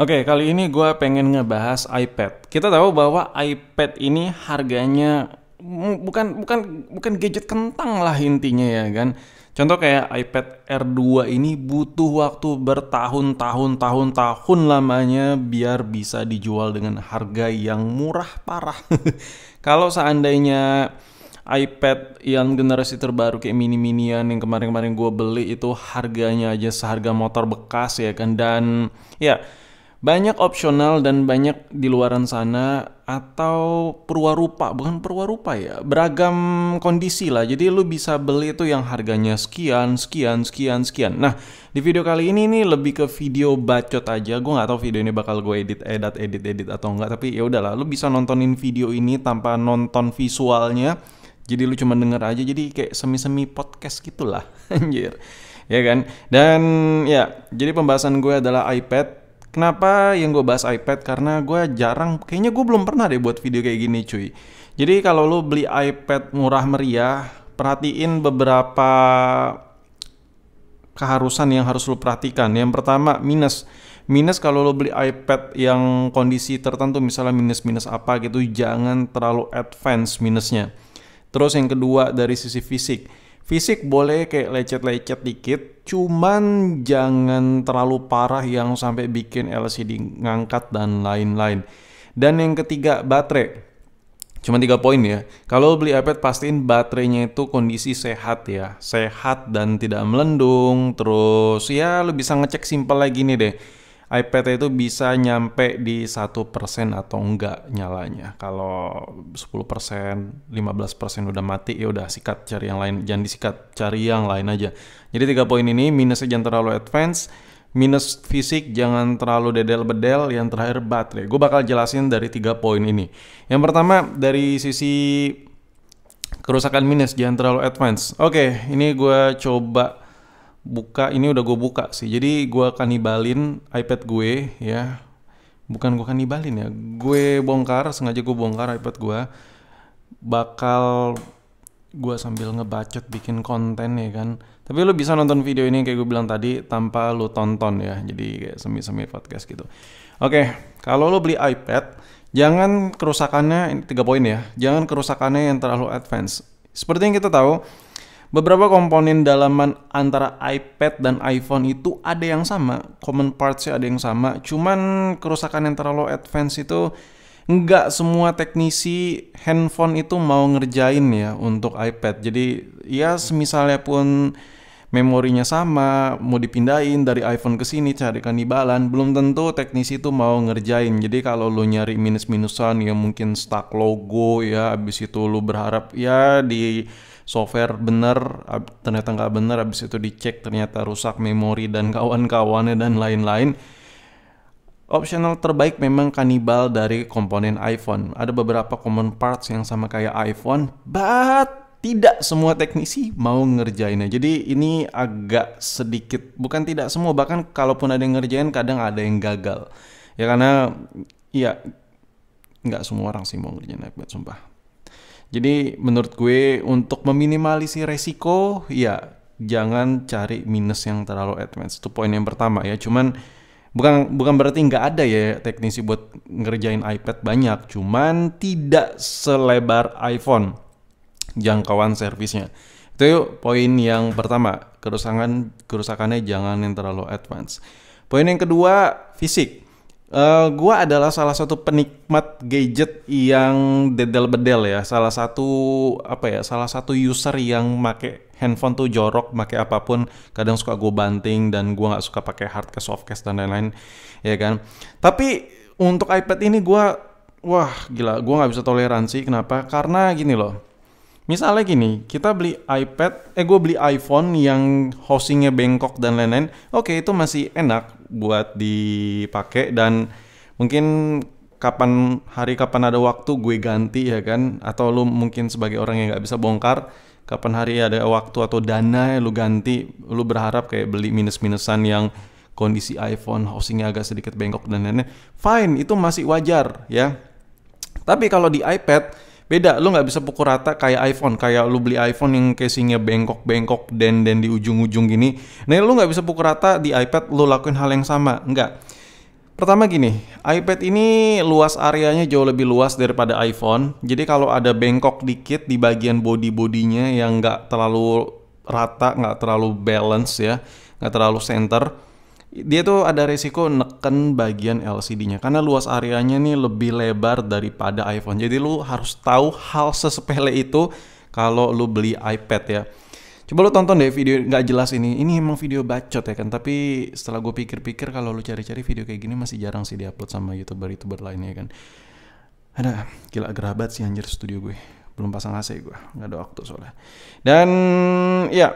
Oke, okay, kali ini gue pengen ngebahas iPad. Kita tahu bahwa iPad ini harganya bukan bukan bukan gadget kentang lah intinya ya kan. Contoh kayak iPad r 2 ini butuh waktu bertahun-tahun tahun-tahun lamanya biar bisa dijual dengan harga yang murah parah. Kalau seandainya iPad yang generasi terbaru kayak mini-minian yang kemarin-kemarin gue beli itu harganya aja seharga motor bekas ya kan dan ya banyak opsional dan banyak di luaran sana atau perwarupa bukan perwarupa ya beragam kondisi lah jadi lu bisa beli itu yang harganya sekian sekian sekian sekian nah di video kali ini nih lebih ke video bacot aja gue nggak tahu video ini bakal gue edit edit edit edit atau enggak tapi ya udahlah lu bisa nontonin video ini tanpa nonton visualnya jadi lu cuma denger aja jadi kayak semi-semi podcast gitulah anjir ya kan dan ya jadi pembahasan gue adalah iPad Kenapa yang gue bahas iPad? Karena gue jarang, kayaknya gue belum pernah deh buat video kayak gini cuy. Jadi kalau lo beli iPad murah meriah, perhatiin beberapa keharusan yang harus lo perhatikan. Yang pertama minus, minus kalau lo beli iPad yang kondisi tertentu, misalnya minus-minus apa gitu, jangan terlalu advance minusnya. Terus yang kedua dari sisi fisik fisik boleh kayak lecet-lecet dikit, cuman jangan terlalu parah yang sampai bikin LCD ngangkat dan lain-lain. Dan yang ketiga, baterai. Cuma tiga poin ya. Kalau beli iPad pastiin baterainya itu kondisi sehat ya. Sehat dan tidak melendung. Terus ya lu bisa ngecek simpel lagi nih deh iPad itu bisa nyampe di satu persen atau enggak nyalanya. Kalau 10%, persen udah mati ya udah sikat cari yang lain. Jangan disikat, cari yang lain aja. Jadi tiga poin ini minusnya jangan terlalu advance, minus fisik jangan terlalu dedel bedel yang terakhir baterai gue bakal jelasin dari tiga poin ini yang pertama dari sisi kerusakan minus jangan terlalu advance oke okay, ini gue coba buka ini udah gue buka sih jadi gue kanibalin iPad gue ya bukan gue kanibalin ya gue bongkar sengaja gue bongkar iPad gue bakal gue sambil ngebacot bikin konten ya kan tapi lo bisa nonton video ini kayak gue bilang tadi tanpa lo tonton ya jadi kayak semi-semi podcast gitu oke kalau lo beli iPad jangan kerusakannya tiga poin ya jangan kerusakannya yang terlalu advance seperti yang kita tahu Beberapa komponen dalaman antara iPad dan iPhone itu ada yang sama, common partsnya ada yang sama, cuman kerusakan yang terlalu advance itu nggak semua teknisi handphone itu mau ngerjain ya untuk iPad. Jadi ya semisalnya pun memorinya sama, mau dipindahin dari iPhone ke sini cari kanibalan, belum tentu teknisi itu mau ngerjain. Jadi kalau lu nyari minus-minusan ya mungkin stuck logo ya, abis itu lu berharap ya di software bener ternyata nggak bener abis itu dicek ternyata rusak memori dan kawan-kawannya dan lain-lain Optional terbaik memang kanibal dari komponen iPhone. Ada beberapa common parts yang sama kayak iPhone, but tidak semua teknisi mau ngerjainnya. Jadi ini agak sedikit, bukan tidak semua, bahkan kalaupun ada yang ngerjain kadang ada yang gagal. Ya karena, ya nggak semua orang sih mau ngerjain iPad, sumpah jadi menurut gue untuk meminimalisi resiko ya jangan cari minus yang terlalu advance. Itu poin yang pertama ya. Cuman bukan bukan berarti nggak ada ya teknisi buat ngerjain iPad banyak, cuman tidak selebar iPhone jangkauan servisnya. Itu yuk poin yang pertama, kerusakan kerusakannya jangan yang terlalu advance. Poin yang kedua, fisik. Uh, gua adalah salah satu penikmat gadget yang bedel-bedel ya. Salah satu apa ya? Salah satu user yang make handphone tuh jorok, make apapun. Kadang suka gue banting dan gua nggak suka pakai hard case, soft case dan lain-lain, ya kan. Tapi untuk iPad ini gua wah gila, gua nggak bisa toleransi. Kenapa? Karena gini loh. Misalnya gini, kita beli iPad, eh gue beli iPhone yang housingnya bengkok dan lain-lain. Oke, itu masih enak, buat dipakai dan mungkin kapan hari kapan ada waktu gue ganti ya kan atau lu mungkin sebagai orang yang nggak bisa bongkar kapan hari ada waktu atau dana ya lu ganti lu berharap kayak beli minus-minusan yang kondisi iPhone housingnya agak sedikit bengkok dan lain-lain fine itu masih wajar ya tapi kalau di iPad beda lu nggak bisa pukul rata kayak iPhone kayak lu beli iPhone yang casingnya bengkok bengkok dan dan di ujung ujung gini nah lu nggak bisa pukul rata di iPad lu lakuin hal yang sama enggak pertama gini iPad ini luas areanya jauh lebih luas daripada iPhone jadi kalau ada bengkok dikit di bagian body bodinya yang nggak terlalu rata nggak terlalu balance ya nggak terlalu center dia tuh ada resiko neken bagian LCD-nya karena luas areanya nih lebih lebar daripada iPhone. Jadi lu harus tahu hal sesepele itu kalau lu beli iPad ya. Coba lu tonton deh video nggak jelas ini. Ini emang video bacot ya kan. Tapi setelah gue pikir-pikir kalau lu cari-cari video kayak gini masih jarang sih diupload sama youtuber-youtuber lainnya ya kan. Ada gila gerabat sih anjir studio gue. Belum pasang AC gue. Nggak ada waktu soalnya. Dan ya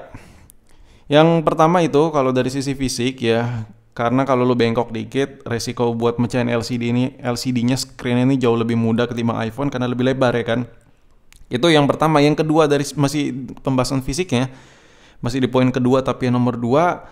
yang pertama itu kalau dari sisi fisik ya karena kalau lu bengkok dikit resiko buat mecahin LCD ini LCD-nya screen ini jauh lebih mudah ketimbang iPhone karena lebih lebar ya kan. Itu yang pertama, yang kedua dari masih pembahasan fisiknya masih di poin kedua tapi yang nomor dua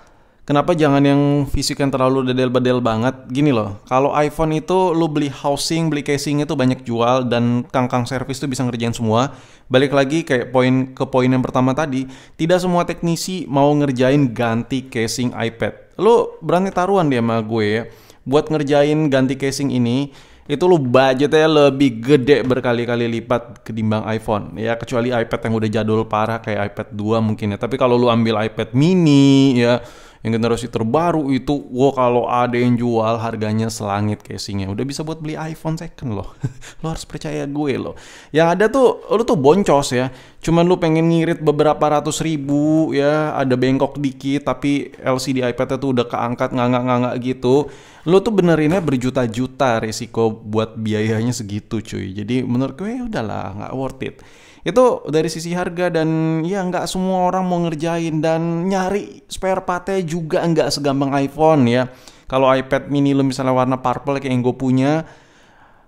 Kenapa jangan yang fisik yang terlalu dedel-bedel banget? Gini loh, kalau iPhone itu lo beli housing, beli casing itu banyak jual dan kangkang servis itu bisa ngerjain semua. Balik lagi kayak poin ke poin yang pertama tadi, tidak semua teknisi mau ngerjain ganti casing iPad. Lo berani taruhan dia sama gue ya. Buat ngerjain ganti casing ini, itu lo budgetnya lebih gede berkali-kali lipat ketimbang iPhone ya kecuali iPad yang udah jadul parah kayak iPad 2 mungkin ya tapi kalau lu ambil iPad mini ya yang generasi terbaru itu wow kalau ada yang jual harganya selangit casingnya udah bisa buat beli iPhone second loh lo harus percaya gue loh ya ada tuh lo tuh boncos ya cuman lu pengen ngirit beberapa ratus ribu ya ada bengkok dikit tapi LCD ipad tuh udah keangkat ngangak-ngangak gitu lo tuh benerinnya berjuta-juta resiko buat biayanya segitu cuy jadi menurut gue ya udahlah nggak worth it itu dari sisi harga dan ya nggak semua orang mau ngerjain dan nyari spare partnya juga nggak segampang iPhone ya kalau iPad mini lo misalnya warna purple kayak yang gue punya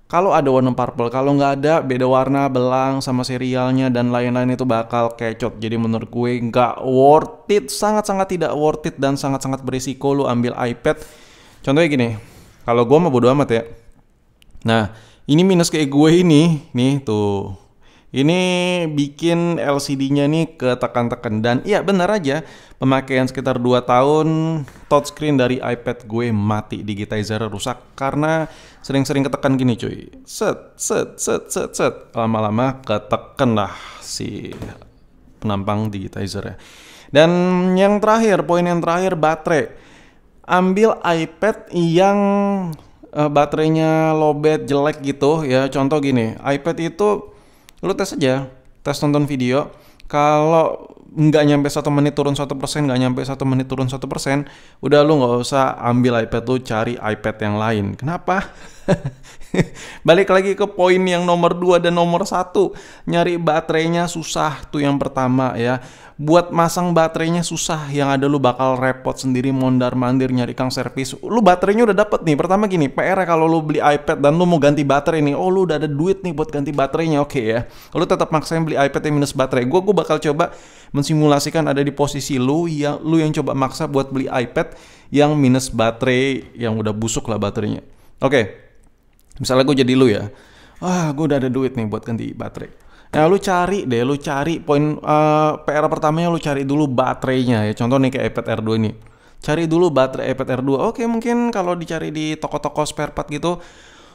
kalau ada warna purple, kalau nggak ada beda warna belang sama serialnya dan lain-lain itu bakal kecot. Jadi menurut gue nggak worth it, sangat-sangat tidak worth it dan sangat-sangat berisiko lo ambil iPad. Contohnya gini, kalau gue mah bodo amat ya. Nah, ini minus kayak gue ini, nih tuh ini bikin LCD-nya nih ketekan-tekan dan iya benar aja pemakaian sekitar 2 tahun touchscreen dari iPad gue mati digitizer rusak karena sering-sering ketekan gini cuy. Set set set set set lama-lama ketekan lah si penampang digitizer ya. Dan yang terakhir, poin yang terakhir baterai. Ambil iPad yang eh, baterainya lobet jelek gitu ya. Contoh gini, iPad itu lu tes aja tes nonton video kalau nggak nyampe satu menit turun satu persen nggak nyampe satu menit turun satu persen udah lu nggak usah ambil iPad lu cari iPad yang lain kenapa Balik lagi ke poin yang nomor 2 dan nomor satu Nyari baterainya susah tuh yang pertama ya. Buat masang baterainya susah yang ada lu bakal repot sendiri mondar-mandir nyari kang servis. Lu baterainya udah dapet nih. Pertama gini, PR ya, kalau lu beli iPad dan lu mau ganti baterai nih. Oh, lu udah ada duit nih buat ganti baterainya. Oke okay, ya. Lu tetap maksain beli iPad yang minus baterai. gue gua bakal coba mensimulasikan ada di posisi lu yang lu yang coba maksa buat beli iPad yang minus baterai yang udah busuk lah baterainya. Oke. Okay misalnya gue jadi lu ya ah gue udah ada duit nih buat ganti baterai Nah lu cari deh, lu cari poin uh, eh, PR pertamanya lu cari dulu baterainya ya. Contoh nih kayak iPad R2 ini. Cari dulu baterai iPad R2. Oke mungkin kalau dicari di toko-toko spare part gitu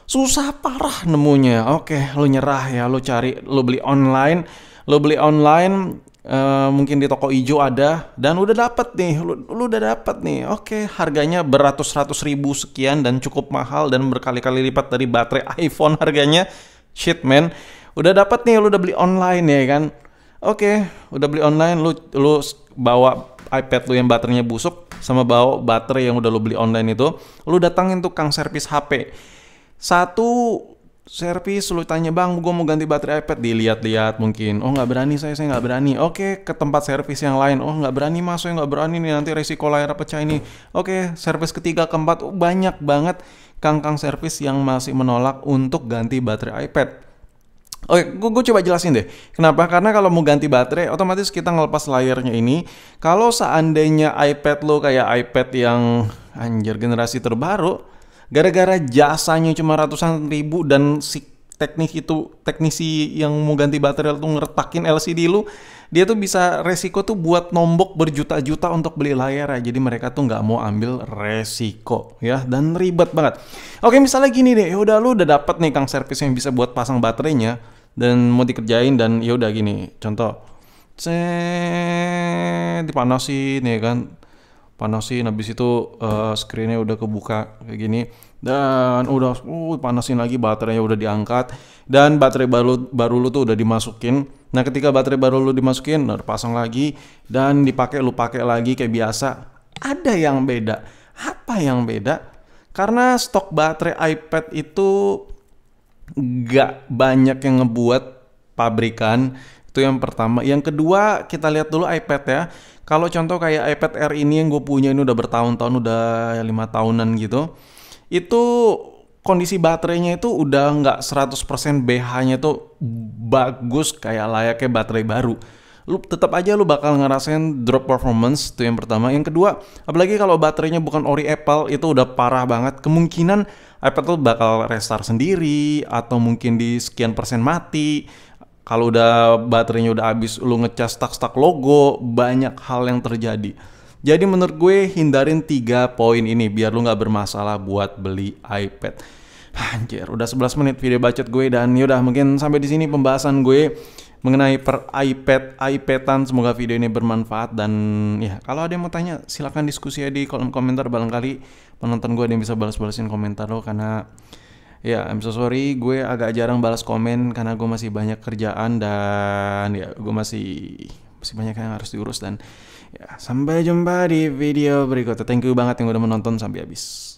susah parah nemunya. Oke lu nyerah ya, lu cari, lu beli online. Lu beli online Eh, mungkin di toko ijo ada dan udah dapat nih lu, lu udah dapat nih oke harganya beratus-ratus ribu sekian dan cukup mahal dan berkali-kali lipat dari baterai iPhone harganya shit man udah dapat nih lu udah beli online ya kan oke udah beli online lu lu bawa iPad lu yang baterainya busuk sama bawa baterai yang udah lu beli online itu lu datangin tukang servis HP satu servis lu tanya bang gue mau ganti baterai iPad dilihat-lihat mungkin oh nggak berani saya saya nggak berani oke ke tempat servis yang lain oh nggak berani mas saya nggak berani nih nanti resiko layar pecah ini oke servis ketiga keempat oh, banyak banget kangkang servis yang masih menolak untuk ganti baterai iPad Oke, gue, gue coba jelasin deh. Kenapa? Karena kalau mau ganti baterai, otomatis kita ngelepas layarnya ini. Kalau seandainya iPad lo kayak iPad yang anjir generasi terbaru, gara-gara jasanya cuma ratusan ribu dan si teknik itu teknisi yang mau ganti baterai tuh ngeretakin LCD lu dia tuh bisa resiko tuh buat nombok berjuta-juta untuk beli layar ya. Jadi mereka tuh nggak mau ambil resiko ya dan ribet banget. Oke misalnya gini deh, yaudah lu udah dapat nih kang servis yang bisa buat pasang baterainya dan mau dikerjain dan yaudah gini contoh cet dipanasin ya kan panasin habis itu uh, screennya udah kebuka kayak gini dan udah uh, panasin lagi baterainya udah diangkat dan baterai baru baru lu tuh udah dimasukin nah ketika baterai baru lu dimasukin udah pasang lagi dan dipakai lu pakai lagi kayak biasa ada yang beda apa yang beda karena stok baterai iPad itu gak banyak yang ngebuat pabrikan itu yang pertama. Yang kedua, kita lihat dulu iPad ya. Kalau contoh kayak iPad Air ini yang gue punya ini udah bertahun-tahun, udah lima tahunan gitu. Itu kondisi baterainya itu udah nggak 100% BH-nya itu bagus kayak layaknya baterai baru. Lu tetap aja lu bakal ngerasain drop performance itu yang pertama. Yang kedua, apalagi kalau baterainya bukan ori Apple itu udah parah banget. Kemungkinan iPad tuh bakal restart sendiri atau mungkin di sekian persen mati kalau udah baterainya udah habis, lu ngecas tak-tak logo, banyak hal yang terjadi. Jadi menurut gue hindarin tiga poin ini biar lu nggak bermasalah buat beli iPad. Anjir, udah 11 menit video bacot gue dan yaudah mungkin sampai di sini pembahasan gue mengenai per iPad iPadan semoga video ini bermanfaat dan ya kalau ada yang mau tanya silahkan diskusi ya di kolom komentar barangkali penonton gue ada yang bisa balas-balasin komentar lo karena Ya, I'm so sorry, gue agak jarang balas komen karena gue masih banyak kerjaan dan ya gue masih masih banyak yang harus diurus dan ya sampai jumpa di video berikutnya. Thank you banget yang udah menonton sampai habis.